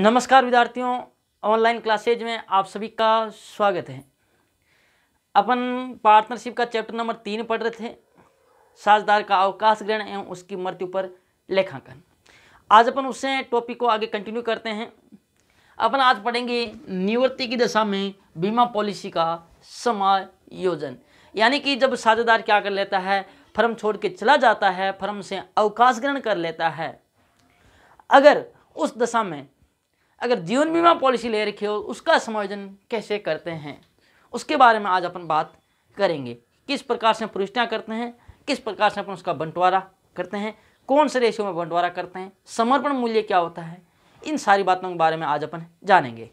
नमस्कार विद्यार्थियों online classes में आप सभी का स्वागत है अपन पार्टनरशिप का चैप्टर नंबर तीन पढ़ रहे थे साझेदार का अवकाश ग्रहण एवं उसकी मृत्यु पर लेखांकन आज अपन उससे टॉपिक को आगे कंटिन्यू करते हैं अपन आज पढ़ेंगे निवृत्ति की दशा में बीमा पॉलिसी का समायोजन यानी कि जब साझेदार क्या कर लेता है फर्म छोड़ के चला जाता है फर्म से अवकाश ग्रहण कर लेता है अगर उस दशा में अगर जीवन बीमा पॉलिसी ले रखी हो उसका समायोजन कैसे करते हैं उसके बारे में आज अपन बात करेंगे किस प्रकार से प्रविष्टियाँ करते हैं किस प्रकार से अपन उसका बंटवारा करते हैं कौन से रेशियो में बंटवारा करते हैं समर्पण मूल्य क्या होता है इन सारी बातों के बारे में आज अपन जानेंगे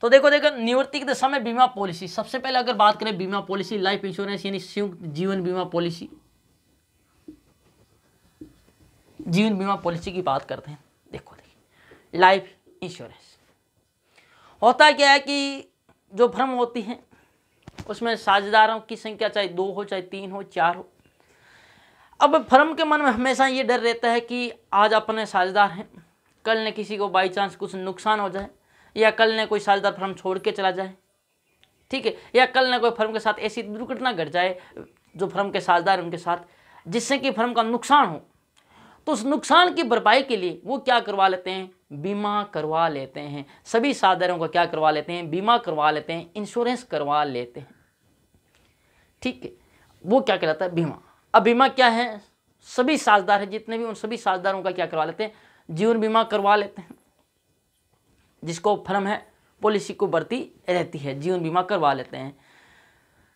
तो देखो देखो निवृत्ति के दशा में बीमा पॉलिसी सबसे पहले अगर बात करें बीमा पॉलिसी लाइफ इंश्योरेंस यानी संयुक्त जीवन बीमा पॉलिसी जीवन बीमा पॉलिसी की बात करते हैं लाइफ इंश्योरेंस होता क्या है कि जो भ्रम होती हैं उसमें साझेदारों की संख्या चाहे दो हो चाहे तीन हो चार हो अब भ्रम के मन में हमेशा ये डर रहता है कि आज अपने साझेदार हैं कल ने किसी को बाई चांस कुछ नुकसान हो जाए या कल ने कोई साझेदार फर्म छोड़ के चला जाए ठीक है या कल ने कोई फर्म के साथ ऐसी दुर्घटना घट जाए जो फर्म के साझेदार उनके साथ जिससे कि फर्म का नुकसान हो तो उस नुकसान की भरपाई के लिए वो क्या करवा लेते हैं बीमा करवा लेते हैं सभी साधारणों का क्या करवा लेते हैं बीमा करवा लेते हैं इंश्योरेंस करवा लेते हैं ठीक है वो क्या कहलाता है बीमा अब बीमा क्या है सभी साझदार है जितने भी उन सभी साझदारों का क्या करवा लेते हैं जीवन बीमा करवा लेते हैं जिसको फर्म है पॉलिसी को बरती रहती है जीवन बीमा करवा लेते हैं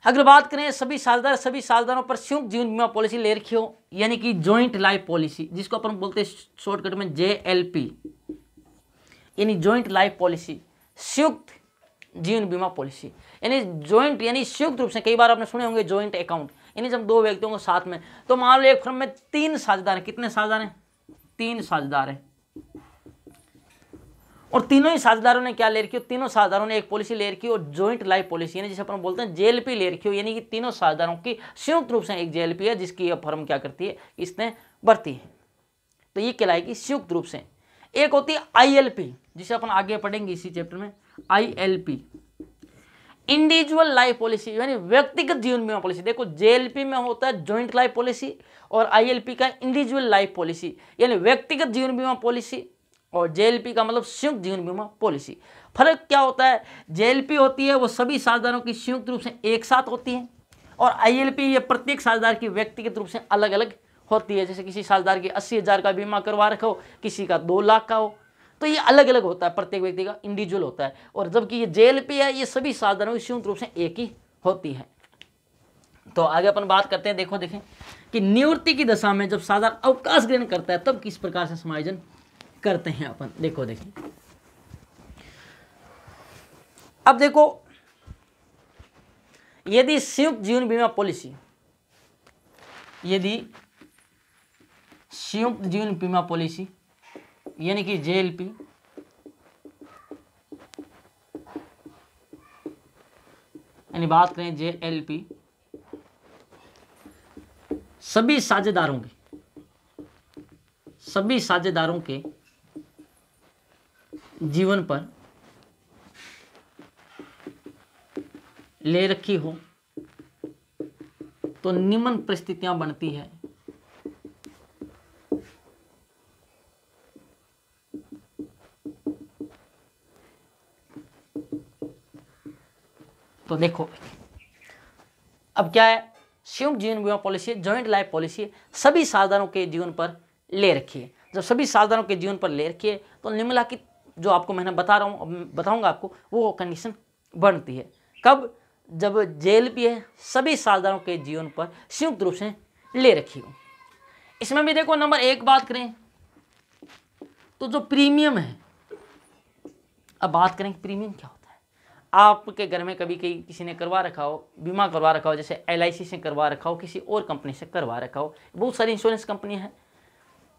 अगर बात करें सभी साझदार सभी साझदारों पर संयुक्त जीवन बीमा पॉलिसी ले रखी हो यानी कि जॉइंट लाइफ पॉलिसी जिसको अपन बोलते हैं शॉर्टकट में जे एल पी यानी जॉइंट लाइफ पॉलिसी संयुक्त जीवन बीमा पॉलिसी यानी जॉइंट यानी संयुक्त रूप से कई बार आपने सुने होंगे जॉइंट अकाउंट यानी जब दो व्यक्तियों को साथ में तो मान लो एक फर्म में तीन साझेदार हैं कितने साझेदार हैं तीन साझेदार हैं और तीनों ही साझेदारों ने क्या ले रखी हो तीनों साझेदारों ने एक पॉलिसी ले रखी और जॉइंट लाइफ पॉलिसी यानी जिसे अपन बोलते हैं जेल पी ले रखी हो यानी कि तीनों साझेदारों की संयुक्त रूप से एक जेल पी है जिसकी यह फर्म क्या करती है इसने भरती है तो ये कहलाएगी संयुक्त रूप से एक होती है आईएलपी जिसे अपन आगे पढ़ेंगे इसी चैप्टर में आईएलपी इंडिविजुअल लाइफ पॉलिसी यानी व्यक्तिगत जीवन बीमा पॉलिसी देखो जेएलपी में होता है ज्वाइंट लाइफ पॉलिसी और आईएलपी का इंडिविजुअल लाइफ पॉलिसी यानी व्यक्तिगत जीवन बीमा पॉलिसी और जेएलपी का मतलब संयुक्त जीवन बीमा पॉलिसी फर्क क्या होता है जेएलपी होती है वो सभी साझेदारों की संयुक्त रूप से एक साथ होती है और आईएलपी ये प्रत्येक साझेदार की व्यक्तिगत रूप से अलग अलग होती है जैसे किसी सालदार की अस्सी हज़ार का बीमा करवा रखो किसी का दो लाख का हो तो ये अलग अलग होता है प्रत्येक व्यक्ति का इंडिविजुअल होता है और जबकि ये जेल पे है ये सभी साधारण संयुक्त रूप से एक ही होती है तो आगे अपन बात करते हैं देखो देखें कि निवृत्ति की दशा में जब साधारण अवकाश ग्रहण करता है तब किस प्रकार से समायोजन करते हैं अपन देखो देखें अब देखो यदि संयुक्त जीवन बीमा पॉलिसी यदि संयुक्त जीवन बीमा पॉलिसी यानी कि पी यानी बात करें पी सभी साझेदारों के सभी साझेदारों के जीवन पर ले रखी हो तो निम्न परिस्थितियां बनती है तो देखो अब क्या है संयुक्त जीवन बीमा पॉलिसी ज्वाइंट लाइफ पॉलिसी सभी साधारणों के जीवन पर ले रखी है जब सभी साधारणों के जीवन पर ले रखी है तो की जो आपको मैंने बता रहा हूँ बताऊँगा आपको वो कंडीशन बनती है कब जब जेल भी है सभी साधारणों के जीवन पर संयुक्त रूप से ले रखी हो इसमें भी देखो नंबर एक बात करें तो जो प्रीमियम है अब बात करें प्रीमियम क्या हो आपके घर में कभी कहीं किसी ने करवा रखा हो बीमा करवा रखा हो जैसे एल से करवा रखा हो किसी और कंपनी से करवा रखा हो बहुत सारी इंश्योरेंस कंपनियाँ हैं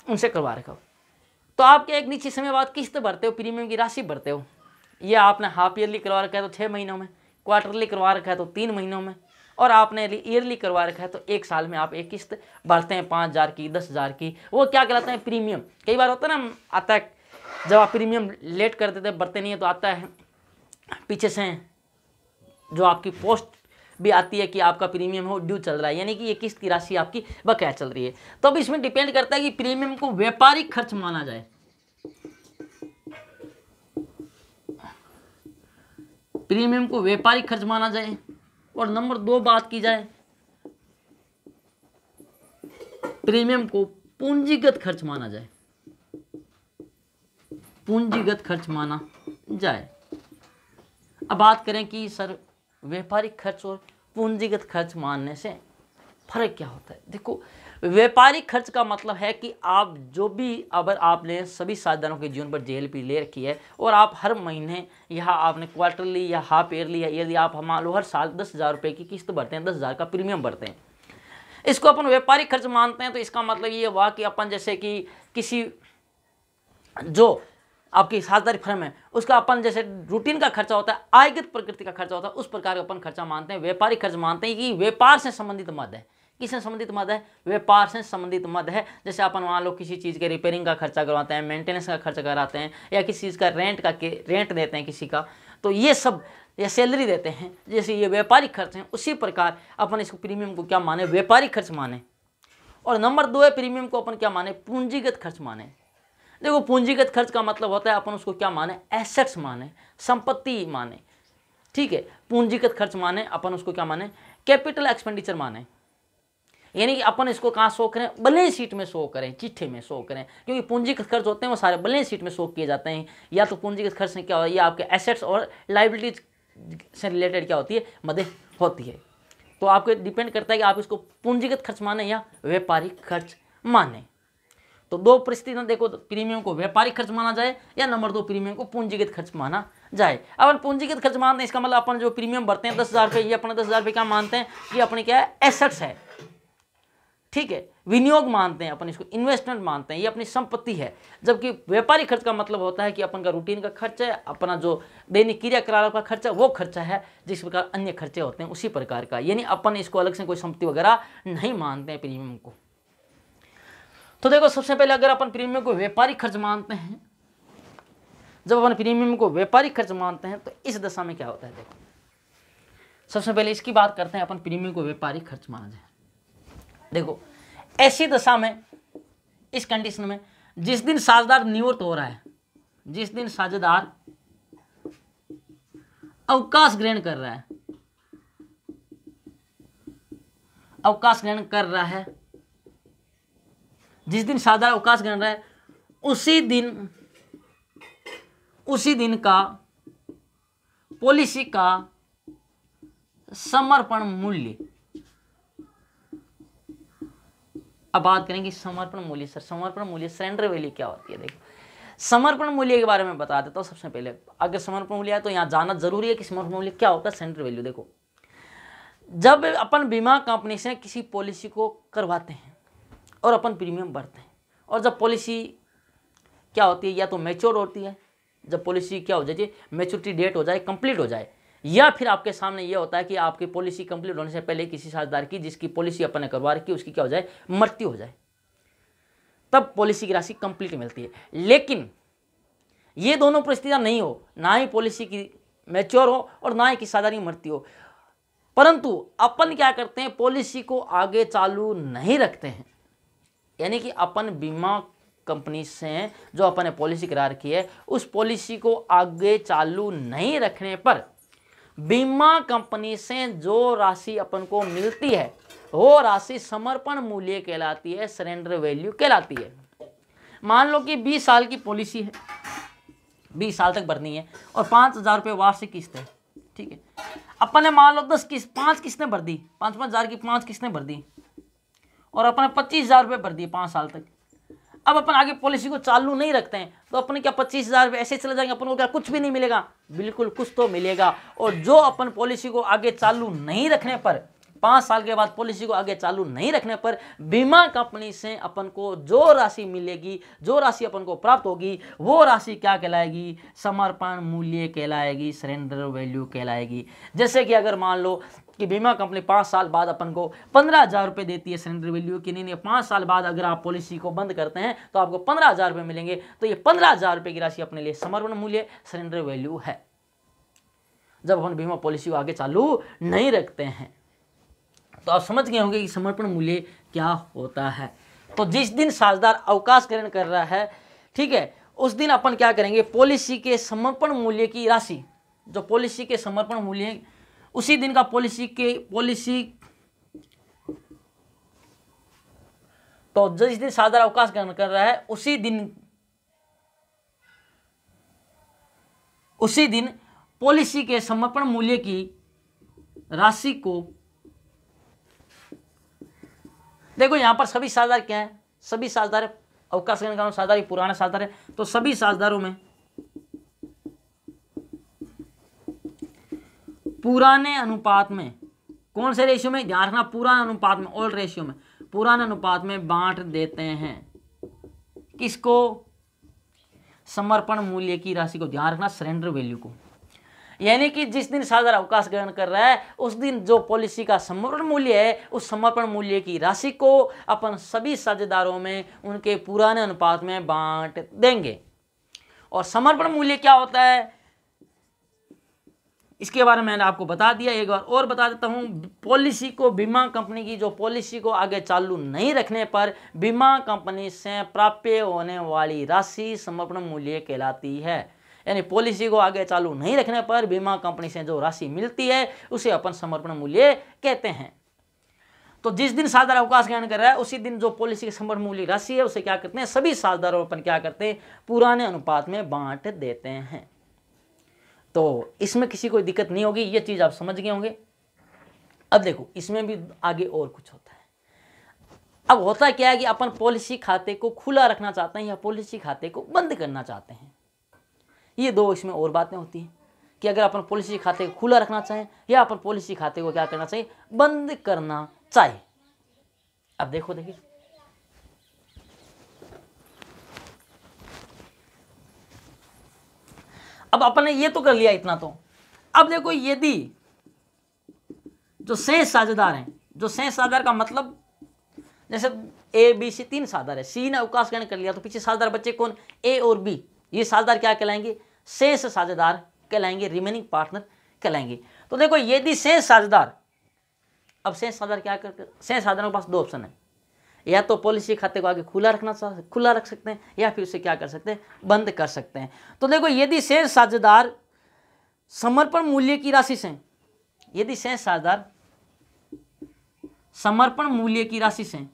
उनसे करवा रखा हो तो आप क्या एक निश्चित समय बाद किस्त भरते हो प्रीमियम की राशि भरते हो ये आपने हाफ ईयरली करवा रखा है तो छः महीनों में क्वार्टरली करवा रखा है तो तीन महीनों में और आपने ईयरली करवा रखा है तो एक साल में आप एक किस्त भरते हैं पाँच हज़ार की दस हज़ार की वो क्या कहलाते हैं प्रीमियम कई बार होता है ना आता है जब आप प्रीमियम लेट कर देते भरते नहीं है तो आता है पीछे से जो आपकी पोस्ट भी आती है कि आपका प्रीमियम हो ड्यू चल रहा है यानी कि ये किस्त की राशि आपकी बकाया चल रही है तो अब इसमें डिपेंड करता है कि प्रीमियम को व्यापारिक खर्च माना जाए प्रीमियम को व्यापारिक खर्च माना जाए और नंबर दो बात की जाए प्रीमियम को पूंजीगत खर्च माना जाए पूंजीगत खर्च माना जाए अब बात करें कि सर व्यापारिक खर्च और पूंजीगत खर्च मानने से फ़र्क क्या होता है देखो व्यापारिक खर्च का मतलब है कि आप जो भी अगर आपने सभी साधनों के जीवन पर पी ले रखी है और आप हर महीने यह आपने क्वार्टरली या हाफ ईयरली या ईयरली आप मान लो हर साल दस हज़ार रुपये की किस्त भरते हैं दस हज़ार का प्रीमियम भरते हैं इसको अपन व्यापारिक खर्च मानते हैं तो इसका मतलब ये हुआ कि अपन जैसे कि किसी जो आपकी साझेदारी फर्म है उसका अपन जैसे रूटीन का खर्चा होता है आयगत प्रकृति का खर्चा होता है उस प्रकार का अपन खर्चा मानते हैं व्यापारिक खर्च मानते हैं कि व्यापार से संबंधित मद है किससे संबंधित मद है व्यापार से संबंधित मद है जैसे अपन मान लो किसी चीज़ के रिपेयरिंग का खर्चा करवाते हैं मेंटेनेंस का खर्चा कराते हैं या किसी चीज़ का रेंट का रेंट देते हैं किसी का तो ये सब या सैलरी देते हैं जैसे ये व्यापारिक खर्च हैं उसी प्रकार अपन इसको प्रीमियम को क्या माने व्यापारिक खर्च माने और नंबर दो है प्रीमियम को अपन क्या माने पूंजीगत खर्च माने देखो पूंजीगत खर्च का मतलब होता है अपन उसको क्या माने एसेट्स माने संपत्ति माने ठीक है पूंजीगत खर्च माने अपन उसको क्या माने कैपिटल एक्सपेंडिचर माने यानी कि अपन इसको कहाँ शो करें बैलेंस शीट में शो करें चिट्ठे में शो करें क्योंकि पूंजीगत खर्च होते हैं वो सारे बैलेंस शीट में शो किए जाते हैं या तो पूंजीगत खर्च में क्या हो या आपके एसेट्स और लाइबिलिटीज से रिलेटेड क्या होती है मदे होती है तो आपको डिपेंड करता है कि आप इसको पूंजीगत खर्च माने या व्यापारिक खर्च माने तो दो परिस्थितियां देखो तो प्रीमियम को व्यापारिक खर्च माना जाए या नंबर दो प्रीमियम को पूंजीगत खर्च माना जाए अब पूंजीगत खर्च मानते हैं इसका मतलब अपन जो प्रीमियम भरते हैं दस हज़ार रुपये ये अपने दस हज़ार रुपये क्या मानते हैं कि अपने क्या है एसेट्स है ठीक है विनियोग मानते हैं अपन इसको इन्वेस्टमेंट मानते हैं ये अपनी संपत्ति है जबकि व्यापारिक खर्च का मतलब होता है कि अपन का रूटीन का खर्च है अपना जो दैनिक क्रियाकलाप का खर्चा वो खर्चा है जिस प्रकार अन्य खर्चे होते हैं उसी प्रकार का यानी अपन इसको अलग से कोई संपत्ति वगैरह नहीं मानते हैं प्रीमियम को तो देखो सबसे पहले अगर अपन प्रीमियम को व्यापारिक खर्च मानते हैं जब अपन प्रीमियम को व्यापारिक खर्च मानते हैं तो इस दशा में क्या होता है देखो सबसे पहले इसकी बात करते हैं अपन प्रीमियम को व्यापारिक खर्च माना जाए देखो ऐसी दशा में इस कंडीशन में जिस दिन साझेदार निवृत्त हो रहा है जिस दिन साझेदार अवकाश ग्रहण कर रहा है अवकाश ग्रहण कर रहा है जिस दिन साधारण अवकाश गण रहा है उसी दिन उसी दिन का पॉलिसी का समर्पण मूल्य अब बात करेंगे समर्पण मूल्य सर समर्पण मूल्य सरेंडर वैल्यू क्या होती है देखो समर्पण मूल्य के बारे में बता देता हूँ सबसे पहले अगर समर्पण मूल्य है तो यहाँ जानना जरूरी है कि समर्पण मूल्य क्या होता है सरेंडर वैल्यू देखो जब अपन बीमा कंपनी से किसी पॉलिसी को करवाते हैं और अपन प्रीमियम भरते हैं और जब पॉलिसी क्या होती है या तो मेच्योर होती है जब पॉलिसी क्या हो जाती है मेच्योरिटी डेट हो जाए कंप्लीट हो जाए या फिर आपके सामने यह होता है कि आपकी पॉलिसी कंप्लीट होने से पहले किसी साझेदार की जिसकी पॉलिसी अपन ने करवा रखी उसकी क्या हो जाए मृत्यु हो जाए तब पॉलिसी की राशि कंप्लीट मिलती है लेकिन ये दोनों परिस्थितियां नहीं हो ना ही पॉलिसी की मैच्योर हो और ना ही किसी साझेदार की मृत्यु हो परंतु अपन क्या करते हैं पॉलिसी को आगे चालू नहीं रखते हैं यानी कि अपन बीमा कंपनी से जो अपन ने पॉलिसी करार की है उस पॉलिसी को आगे चालू नहीं रखने पर बीमा कंपनी से जो राशि अपन को मिलती है वो राशि समर्पण मूल्य कहलाती है सरेंडर वैल्यू कहलाती है मान लो कि 20 साल की पॉलिसी है 20 साल तक भरनी है और पाँच हज़ार रुपये वार्षिक किस्त है ठीक है अपन ने मान लो दस किस्त पाँच किस्तें भर दी पाँच पाँच हज़ार की पाँच किस्तें भर दी और अपने पच्चीस हज़ार रुपये भर दिए पाँच साल तक अब अपन आगे पॉलिसी को चालू नहीं रखते हैं तो अपने क्या पच्चीस हज़ार रुपये ऐसे चले जाएंगे अपन को क्या कुछ भी नहीं मिलेगा बिल्कुल कुछ तो मिलेगा और जो अपन पॉलिसी को आगे चालू नहीं रखने पर पांच साल के बाद पॉलिसी को आगे चालू नहीं रखने पर बीमा कंपनी से अपन को जो राशि मिलेगी जो राशि अपन को प्राप्त होगी वो राशि क्या कहलाएगी समर्पण मूल्य कहलाएगी सरेंडर वैल्यू कहलाएगी जैसे कि अगर मान लो कि बीमा कंपनी पांच साल बाद अपन को पंद्रह हज़ार रुपए देती है सरेंडर वैल्यू की नहीं नहीं पांच साल बाद अगर आप पॉलिसी को बंद करते हैं तो आपको पंद्रह हज़ार रुपए मिलेंगे तो ये पंद्रह हज़ार रुपए की राशि अपने लिए समर्पण मूल्य सरेंडर वैल्यू है जब अपन बीमा पॉलिसी को आगे चालू नहीं रखते हैं तो आप समझ गए होंगे कि समर्पण मूल्य क्या होता है तो जिस दिन साझदार अवकाश ग्रहण कर रहा है ठीक है उस दिन अपन क्या करेंगे पॉलिसी के समर्पण मूल्य की राशि जो पॉलिसी के समर्पण मूल्य उसी दिन का पॉलिसी के पॉलिसी तो जिस दिन साझेदार अवकाश ग्रहण कर रहा है उसी दिन उसी दिन पॉलिसी के समर्पण मूल्य की राशि को देखो यहाँ पर सभी साझदार क्या है सभी साझदार अवकाश के कारण साझदार पुराने साझदार है तो सभी साझदारों में पुराने अनुपात में कौन से रेशियो में ध्यान रखना पुराने अनुपात में ओल्ड रेशियो में पुराने अनुपात में बांट देते हैं किसको समर्पण मूल्य की राशि को ध्यान रखना सरेंडर वैल्यू को यानी कि जिस दिन सागर अवकाश ग्रहण कर रहा है उस दिन जो पॉलिसी का समर्पण मूल्य है उस समर्पण मूल्य की राशि को अपन सभी साझेदारों में उनके पुराने अनुपात में बांट देंगे और समर्पण मूल्य क्या होता है इसके बारे में मैंने आपको बता दिया एक बार और बता देता हूँ पॉलिसी को बीमा कंपनी की जो पॉलिसी को आगे चालू नहीं रखने पर बीमा कंपनी से प्राप्य होने वाली राशि समर्पण मूल्य कहलाती है यानी पॉलिसी को आगे चालू नहीं रखने पर बीमा कंपनी से जो राशि मिलती है उसे अपन समर्पण मूल्य कहते हैं तो जिस दिन साझेदार अवकाश ग्रहण कर रहा है उसी दिन जो पॉलिसी के समर्पण मूल्य राशि है उसे क्या करते हैं सभी साझेदारों अपन क्या करते हैं पुराने अनुपात में बांट देते हैं तो इसमें किसी कोई दिक्कत नहीं होगी ये चीज़ आप समझ गए होंगे अब देखो इसमें भी आगे और कुछ होता है अब होता क्या है कि अपन पॉलिसी खाते को खुला रखना चाहते हैं या पॉलिसी खाते को बंद करना चाहते हैं ये दो इसमें और बातें होती हैं कि अगर अपन पॉलिसी खाते को खुला रखना चाहें या अपन पॉलिसी खाते को क्या करना चाहिए बंद करना चाहिए अब देखो देखिए अब अपन ने ये तो कर लिया इतना तो अब देखो यदि जो शेष साझेदार हैं जो शेष साझेदार का मतलब जैसे ए बी सी तीन साझेदार है सी ने अवकाश ग्रहण कर लिया तो पीछे साझेदार बच्चे कौन ए और बी ये साझेदार क्या कहलाएंगे शेष साझेदार कहलाएंगे रिमेनिंग पार्टनर कहलाएंगे तो देखो यदि शेष साझेदार अब शेष साझेदार क्या कर शेष साझेदारों के पास दो ऑप्शन है या तो पॉलिसी खाते को आगे खुला रखना खुला रख सकते हैं या फिर उसे क्या कर सकते हैं बंद कर सकते हैं तो देखो यदि शेष साझेदार समर्पण मूल्य की राशि से यदि शेष साझेदार समर्पण मूल्य की राशि से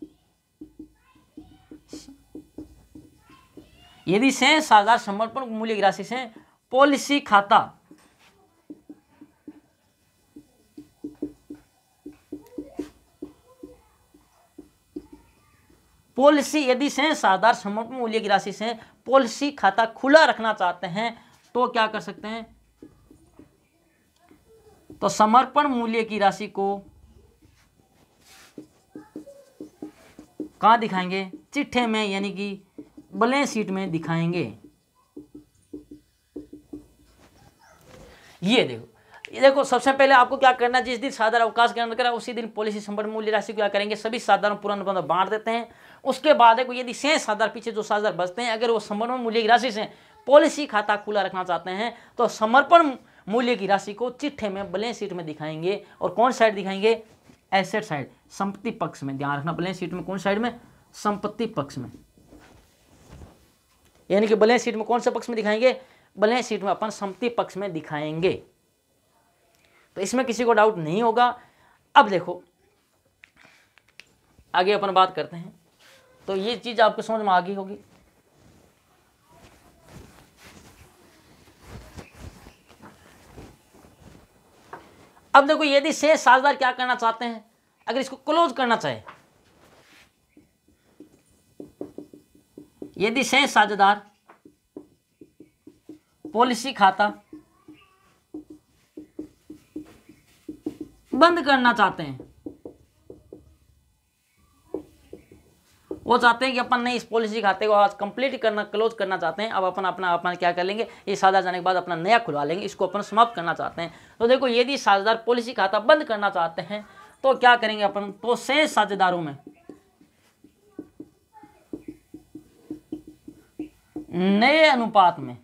यदि शेष साझेदार समर्पण मूल्य की राशि से पॉलिसी खाता पॉलिसी यदि से साधार समर्पण मूल्य की राशि से पॉलिसी खाता खुला रखना चाहते हैं तो क्या कर सकते हैं तो समर्पण मूल्य की राशि को कहा दिखाएंगे चिट्ठे में यानी कि बलेंस शीट में दिखाएंगे ये देखो ये देखो सबसे पहले आपको क्या करना है जिस दिन साधारण अवकाश ग्रहण करा उसी दिन पॉलिसी संबंध मूल्य राशि क्या करेंगे सभी साधारण पूर्ण अनुबंध बांट देते हैं उसके बाद देखो यदि शेष साधार पीछे जो साधार बचते हैं अगर वो समर्पण मूल्य की राशि से पॉलिसी खाता खुला रखना चाहते हैं तो समर्पण मूल्य की राशि को चिट्ठे में बैलेंस शीट में दिखाएंगे और कौन साइड दिखाएंगे एसेट साइड संपत्ति पक्ष में ध्यान रखना बैलेंस शीट में कौन साइड में संपत्ति पक्ष में यानी कि बैलेंस शीट में कौन से पक्ष में दिखाएंगे बलें सीट में अपन संपत्ति पक्ष में दिखाएंगे तो इसमें किसी को डाउट नहीं होगा अब देखो आगे अपन बात करते हैं तो ये चीज़ आपको समझ में आ गई होगी अब देखो यदि शेष साझदार क्या करना चाहते हैं अगर इसको क्लोज करना चाहे यदि शेष साझेदार पॉलिसी खाता बंद करना चाहते हैं वो चाहते हैं कि अपन नहीं इस पॉलिसी खाते को आज कंप्लीट करना क्लोज करना चाहते हैं अब अपन अपना अपन क्या कर लेंगे ये साझा जाने के बाद अपना नया खुलवा लेंगे इसको अपन समाप्त करना चाहते हैं तो देखो यदि साझेदार पॉलिसी खाता बंद करना चाहते हैं तो क्या करेंगे अपन तो शेष साझेदारों में नए अनुपात में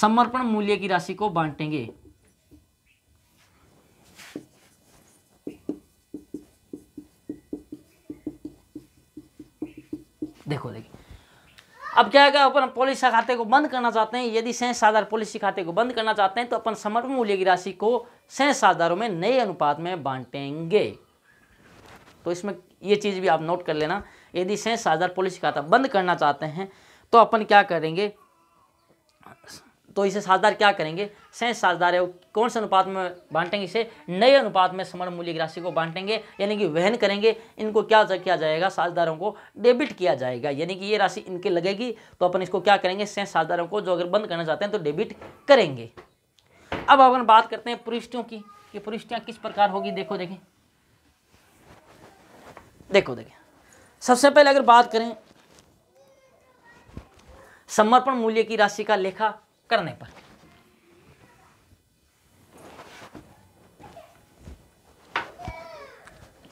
समर्पण मूल्य की राशि को बांटेंगे देखो देखिए अब क्या है अपन पॉलिसी खाते को बंद करना चाहते हैं यदि सैंस आधार पॉलिसी खाते को बंद करना चाहते हैं तो अपन समर्पण मूल्य की राशि को सैंस आधारों में नए अनुपात में बांटेंगे तो इसमें ये चीज़ भी आप नोट कर लेना यदि सैंस आधार पॉलिसी खाता बंद करना चाहते हैं तो अपन क्या करेंगे तो इसे साझदार क्या करेंगे सैंस साझदार है कौन से अनुपात में बांटेंगे इसे नए अनुपात में समर मूल्य की राशि को बांटेंगे यानी कि वहन करेंगे इनको क्या किया जाएगा साझदारों को डेबिट किया जाएगा यानी कि ये राशि इनके लगेगी तो अपन इसको क्या करेंगे सैंस साझदारों को जो अगर बंद करना चाहते हैं तो डेबिट करेंगे अब अपन बात करते हैं पृष्ठियों की कि पुरिष्टियाँ किस प्रकार होगी देखो देखें देखो देखें सबसे पहले अगर बात करें समर्पण मूल्य की राशि का लेखा करने पर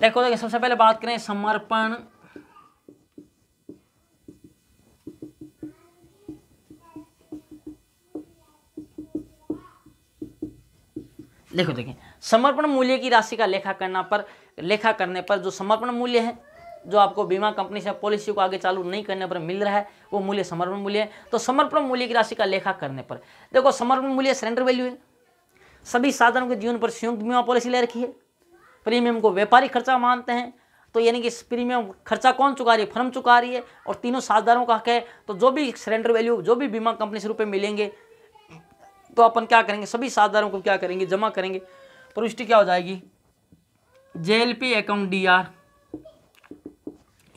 देखो देखिए सबसे पहले बात करें समर्पण देखो देखिए समर्पण मूल्य की राशि का लेखा करना पर लेखा करने पर जो समर्पण मूल्य है जो आपको बीमा कंपनी से पॉलिसी को आगे चालू नहीं करने पर मिल रहा है वो मूल्य समर्पण मूल्य है तो समर्पण मूल्य की राशि का लेखा करने पर देखो समर्पण मूल्य सरेंडर वैल्यू है सभी साधनों के जीवन पर संयुक्त बीमा पॉलिसी ले रखी है प्रीमियम को व्यापारिक खर्चा मानते हैं तो यानी कि प्रीमियम खर्चा कौन चुका रही है फर्म चुका रही है और तीनों साधनों का हक है तो जो भी सरेंडर वैल्यू जो भी बीमा कंपनी से रुपये मिलेंगे तो अपन क्या करेंगे सभी साझेदारों को क्या करेंगे जमा करेंगे प्रविष्टि क्या हो जाएगी जे अकाउंट डी आर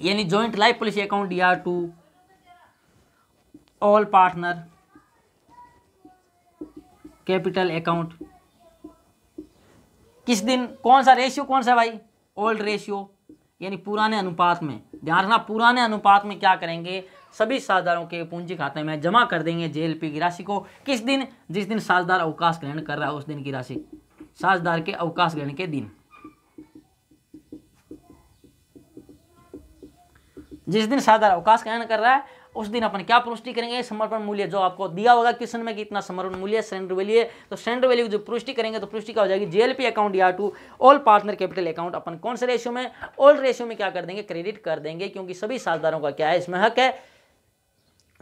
यानी जॉइंट लाइफ पॉलिसी अकाउंट या to all partner capital account किस दिन कौन सा रेशियो कौन सा भाई ओल्ड रेशियो यानी पुराने अनुपात में ध्यान रखना पुराने अनुपात में क्या करेंगे सभी साझदारों के पूंजी खाते में जमा कर देंगे जेएलपी की राशि को किस दिन जिस दिन साझदार अवकाश ग्रहण कर रहा है उस दिन की राशि साझदार के अवकाश ग्रहण के दिन जिस दिन साधार अवकाश ग्रहण कर रहा है उस दिन अपन क्या पुष्टि करेंगे समर्पण मूल्य जो आपको दिया होगा क्वेश्चन में कि इतना समर्पण मूल्य सेंडर वैल्यू तो सेंडर वैल्यू जो पुष्टि करेंगे तो पुष्टि क्या हो जाएगी जेएलपी अकाउंट या to all partner capital account अपन कौन से रेशियो में ऑल रेशियो में क्या कर देंगे क्रेडिट कर देंगे क्योंकि सभी साझदारों का क्या है इसमें हक है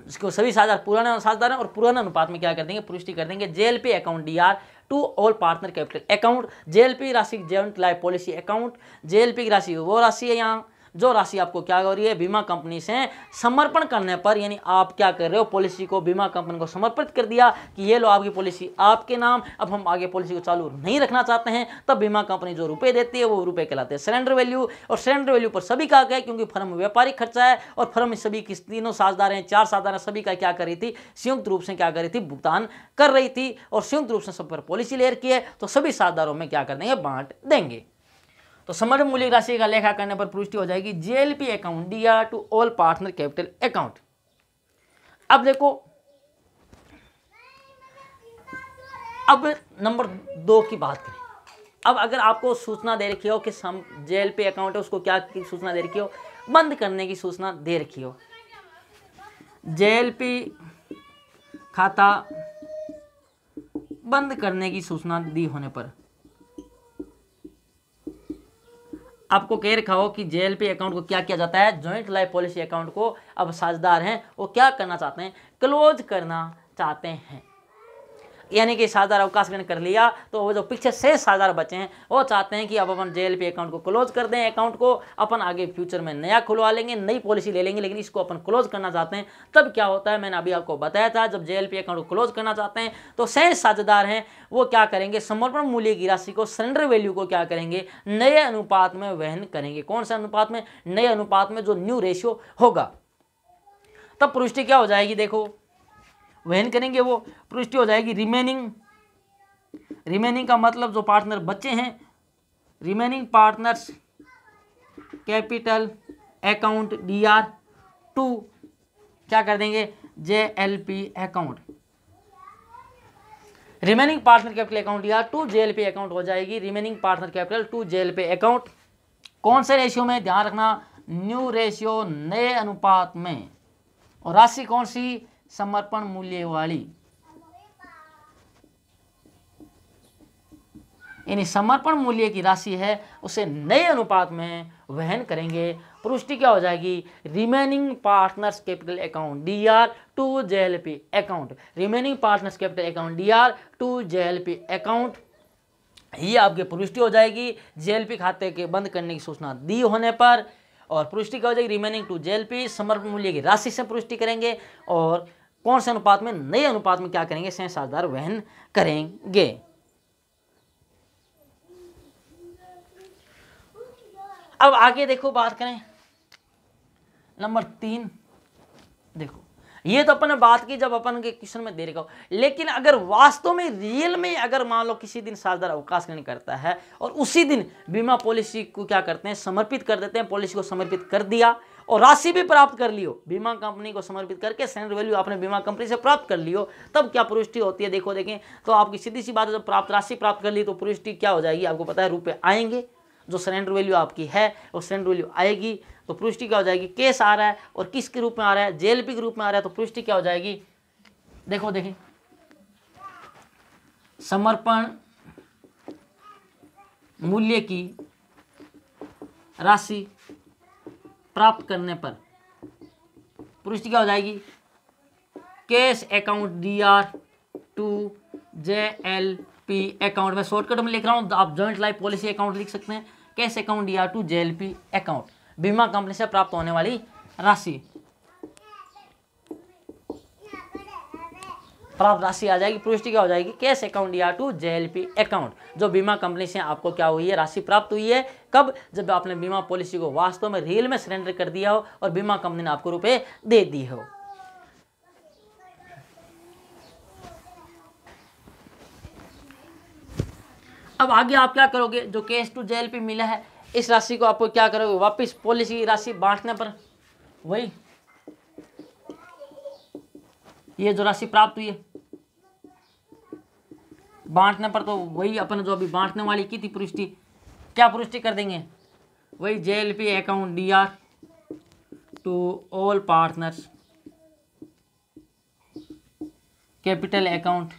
इसको सभी साझेदार पुराने साझेदार और पुराना अनुपात में क्या कर देंगे पुष्टि कर देंगे JLP account D R to all partner capital account JLP राशि joint life policy account JLP की राशि वो राशि है यहाँ जो राशि आपको क्या हो रही है बीमा कंपनी से समर्पण करने पर यानी आप क्या कर रहे हो पॉलिसी को बीमा कंपनी को समर्पित कर दिया कि ये लो आपकी पॉलिसी आपके नाम अब हम आगे पॉलिसी को चालू नहीं रखना चाहते हैं तब बीमा कंपनी जो रुपये देती है वो रुपये कहलाते हैं सिलेंडर वैल्यू और सिलेंडर वैल्यू पर सभी का गया क्योंकि फर्म व्यापारिक खर्चा है और फर्म में सभी किस तीनों साझेदार हैं चार हैं सभी का क्या कर रही थी संयुक्त रूप से क्या कर रही थी भुगतान कर रही थी और संयुक्त रूप से सब पर पॉलिसी लेयर की है तो सभी साझेदारों में क्या कर देंगे बांट देंगे तो समग्र मूल्य राशि का लेखा करने पर पुष्टि हो जाएगी JLP account DR to all partner capital account अब देखो अब नंबर दो की बात करें अब अगर आपको सूचना दे रखी हो कि सम जेल अकाउंट है उसको क्या की सूचना दे रखी हो बंद करने की सूचना दे रखी हो जेएलपी खाता बंद करने की सूचना दी होने पर आपको कह रखा हो कि जे अकाउंट को क्या किया जाता है ज्वाइंट लाइफ पॉलिसी अकाउंट को अब साझेदार हैं वो क्या करना चाहते हैं क्लोज करना चाहते हैं यानी कि सात हज़ार अवकाश ग्रहण कर लिया तो वो जो पीछे शेष सात हज़ार बचे हैं वो चाहते हैं कि अब अपन जे अकाउंट को क्लोज कर दें अकाउंट को अपन आगे फ्यूचर में नया खुलवा लेंगे नई पॉलिसी ले लेंगे लेकिन इसको अपन क्लोज करना चाहते हैं तब क्या होता है मैंने अभी आपको बताया था जब जे अकाउंट को क्लोज करना चाहते हैं तो शेष साझेदार हैं वो क्या करेंगे समर्पण मूल्य की राशि को सरेंडर वैल्यू को क्या करेंगे नए अनुपात में वहन करेंगे कौन से अनुपात में नए अनुपात में जो न्यू रेशियो होगा तब पुष्टि क्या हो जाएगी देखो वहन करेंगे वो पुष्टि हो जाएगी रिमेनिंग रिमेनिंग का मतलब जो पार्टनर बच्चे हैं remaining partners capital account D R to क्या कर देंगे J L P account remaining partner capital account D R to J L P account हो जाएगी remaining partner capital to J L P account कौन से ratio में ध्यान रखना न्यू रेशियो नए अनुपात में और राशि कौन सी मूल्य वाली यानी समर्पण मूल्य की राशि है उसे नए अनुपात में वहन करेंगे पुष्टि क्या हो जाएगी remaining partners capital account D R to J L P account remaining partners capital account D R to J L P account ये आपकी पुष्टि हो जाएगी जेएलपी खाते के बंद करने की सूचना दी होने पर और पुष्टि क्या हो जाएगी रिमेनिंग टू जेएलपी समर्पण मूल्य की राशि से पुष्टि करेंगे और कौन से अनुपात में नए अनुपात में क्या करेंगे सह साझेदार वहन करेंगे अब आगे देखो बात करें नंबर तीन देखो ये तो अपन ने बात की जब अपन के क्वेश्चन में दे रखा लेकिन अगर वास्तव में रियल में अगर मान लो किसी दिन साझेदार अवकाश ग्रहण करता है और उसी दिन बीमा पॉलिसी को क्या करते हैं समर्पित कर देते हैं पॉलिसी को समर्पित कर दिया और राशि भी प्राप्त कर लियो बीमा कंपनी को समर्पित करके सैनिक वैल्यू आपने बीमा कंपनी से प्राप्त कर लियो तब क्या पुरुष्टि होती है देखो देखें तो आपकी सीधी सी बात है जब प्राप्त राशि प्राप्त कर ली तो पुरुष्टि क्या हो जाएगी आपको पता है रुपये आएंगे जो सरेंडर वैल्यू आपकी है वो सरेंडर वैल्यू आएगी तो पुष्टि क्या हो जाएगी केस आ रहा है और किस के रूप में आ रहा है जेल के रूप में आ रहा है तो पुष्टि क्या हो जाएगी देखो देखिए समर्पण मूल्य की राशि प्राप्त करने पर पुष्टि क्या हो जाएगी cash account D R to J L P account में शॉर्टकट में लिख रहा हूं आप जॉइंट लाइफ पॉलिसी अकाउंट लिख सकते हैं cash account D R to J L P account बीमा कंपनी से प्राप्त होने वाली राशि प्राप्त राशि आ जाएगी पुष्टि क्या हो जाएगी कैश अकाउंट या टू जेएलपी अकाउंट जो बीमा कंपनी से आपको क्या हुई है राशि प्राप्त हुई है कब जब आपने बीमा पॉलिसी को वास्तव में रियल में सरेंडर कर दिया हो और बीमा कंपनी ने आपको रुपये दे दिए हो अब आगे आप क्या करोगे जो केस टू जेएलपी मिला है इस राशि को आपको क्या करोगे वापस पॉलिसी राशि बांटने पर वही ये जो राशि प्राप्त हुई है बांटने पर तो वही अपन जो अभी बांटने वाली की थी पुष्टि क्या पुष्टि कर देंगे वही P account D R to all partners capital account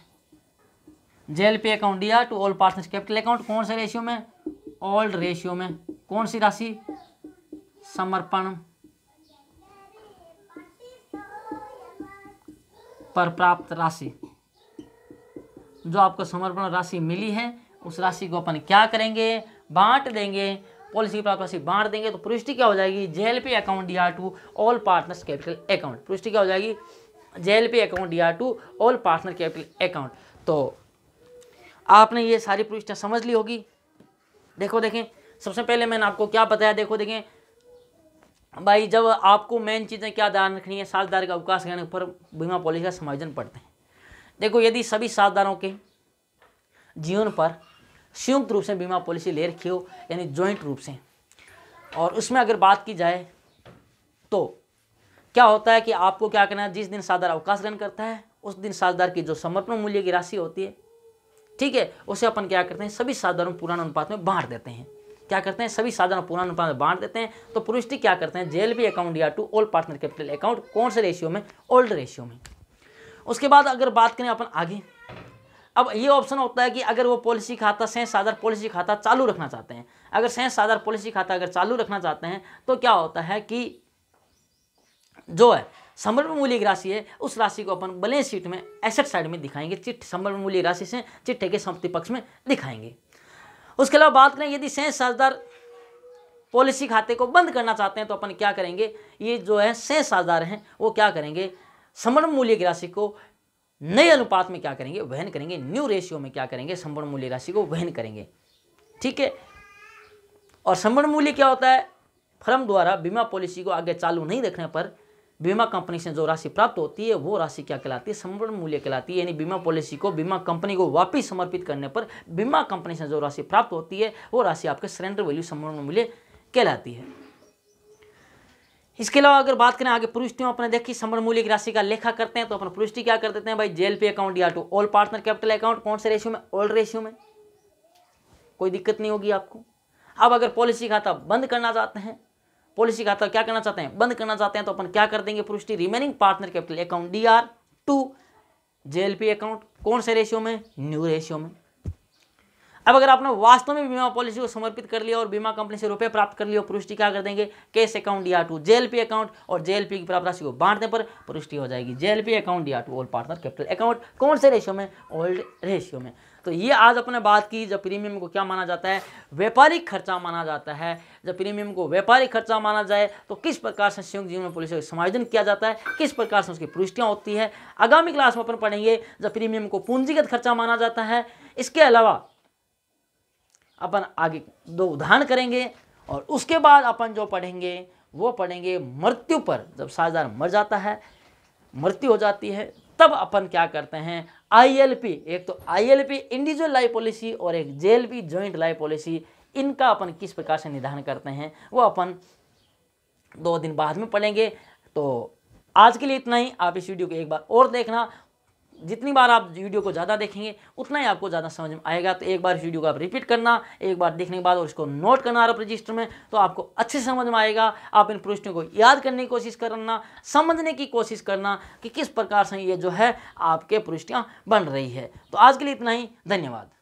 P account D R to all partners capital account कौन से रेशियो में ऑल रेशियो में कौन सी राशि समर्पण पर प्राप्त राशि जो आपको समर्पण राशि मिली है उस राशि को अपन क्या करेंगे बांट देंगे पॉलिसी प्राप्त राशि बांट देंगे तो पुष्टि क्या हो जाएगी JLP account D R to all partners capital account पुष्टि क्या हो जाएगी JLP account D R to all partner capital account तो आपने ये सारी पुष्टियाँ समझ ली होगी देखो देखें सबसे पहले मैंने आपको क्या बताया देखो देखें भाई जब आपको मेन चीज़ें क्या ध्यान रखनी है साझेदार का अवकाश रहने पर बीमा पॉलिसी का समायोजन पड़ते हैं देखो यदि सभी साझेदारों के जीवन पर संयुक्त रूप से बीमा पॉलिसी ले रखी हो यानी ज्वाइंट रूप से और उसमें अगर बात की जाए तो क्या होता है कि आपको क्या करना है जिस दिन साझेदार अवकाश ग्रहण करता है उस दिन साझेदार की जो समर्पण मूल्य की राशि होती है ठीक है उसे अपन क्या करते हैं सभी साधारण पुराने अनुपात में बांट देते हैं क्या करते हैं सभी साधन पूर्ण अनुपात में बांट देते हैं तो पुरुष्टि क्या करते हैं जेएलपी अकाउंट या to old partner capital account कौन से रेशियो में ओल्ड रेशियो में उसके बाद अगर बात करें अपन आगे अब ये ऑप्शन होता है कि अगर वो पॉलिसी खाता सेंस आधार पॉलिसी खाता चालू रखना चाहते हैं अगर सेंस आधार पॉलिसी खाता अगर चालू रखना चाहते हैं तो क्या होता है कि जो है समर्पण मूल्य की राशि है उस राशि को अपन बैलेंस शीट में एसेट साइड में दिखाएंगे चिट्ठ समर्पण मूल्य राशि से चिट्ठे के संपत्ति पक्ष में दिखाएंगे उसके अलावा बात करें यदि सेंस साझदार पॉलिसी खाते को बंद करना चाहते हैं तो अपन क्या करेंगे ये जो है सेंस साझदार हैं वो क्या करेंगे समर्ण मूल्य की राशि को नए अनुपात में क्या करेंगे वहन करेंगे न्यू रेशियो में क्या करेंगे संपूर्ण मूल्य राशि को वहन करेंगे ठीक है और संपूर्ण मूल्य क्या होता है फर्म द्वारा बीमा पॉलिसी को आगे चालू नहीं रखने पर बीमा कंपनी से जो राशि प्राप्त होती है वो राशि क्या कहलाती है समर्पण मूल्य कहलाती है यानी बीमा पॉलिसी को बीमा कंपनी को वापस समर्पित करने पर बीमा कंपनी से जो राशि प्राप्त होती है वो राशि आपके सरेंडर वैल्यू समर्पण मूल्य कहलाती है इसके अलावा अगर बात करें आगे प्रविष्टियों अपने देखिए समर्ण मूल्य की राशि का लेखा करते हैं तो अपन पुरुष्टि क्या कर देते हैं भाई जेल पे अकाउंट या to all partner capital account कौन से रेशियो में ऑल रेशियो में कोई दिक्कत नहीं होगी आपको अब अगर पॉलिसी खाता बंद करना चाहते हैं पॉलिसी का क्या करना चाहते हैं बंद करना चाहते हैं तो अपन क्या कर देंगे पुरुष remaining partner capital account D R to JLP account कौन से रेशियो में न्यू रेशियो में अब अगर आपने वास्तव में बीमा पॉलिसी को समर्पित कर लिया और बीमा कंपनी से रुपए प्राप्त कर लिया और पुरुष्टि क्या कर देंगे cash account D R to JLP account और जेएलपी की प्राप्त राशि को बांटने पर पुरुष्टि हो जाएगी JLP account D R to old partner capital account कौन से रेशियो में ओल्ड रेशियो में तो ये आज अपने बात की जब प्रीमियम को क्या माना जाता है व्यापारिक खर्चा माना जाता है जब प्रीमियम को व्यापारिक खर्चा माना जाए तो किस प्रकार से संयुक्त जीवन पॉलिसी का समायोजन किया जाता है किस प्रकार से उसकी पुष्टियाँ होती है आगामी क्लास में अपन पढ़ेंगे जब प्रीमियम को पूंजीगत खर्चा माना जाता है इसके अलावा अपन आगे दो उदाहरण करेंगे और उसके बाद अपन जो पढ़ेंगे वो पढ़ेंगे मृत्यु पर जब साझेदार मर जाता है मृत्यु हो जाती है तब अपन क्या करते हैं आईएलपी एक तो आईएलपी इंडिविजुअल लाइफ पॉलिसी और एक जेएलपी ज्वाइंट लाइफ पॉलिसी इनका अपन किस प्रकार से निदान करते हैं वो अपन दो दिन बाद में पढ़ेंगे तो आज के लिए इतना ही आप इस वीडियो को एक बार और देखना जितनी बार आप वीडियो को ज़्यादा देखेंगे उतना ही आपको ज़्यादा समझ में आएगा तो एक बार इस वीडियो को आप रिपीट करना एक बार देखने के बाद और इसको नोट करना आप रजिस्टर में तो आपको अच्छे समझ में आएगा आप इन प्रश्नों को याद करने की कोशिश करना समझने की कोशिश करना कि किस प्रकार से ये जो है आपके पृष्ठियाँ बन रही है तो आज के लिए इतना ही धन्यवाद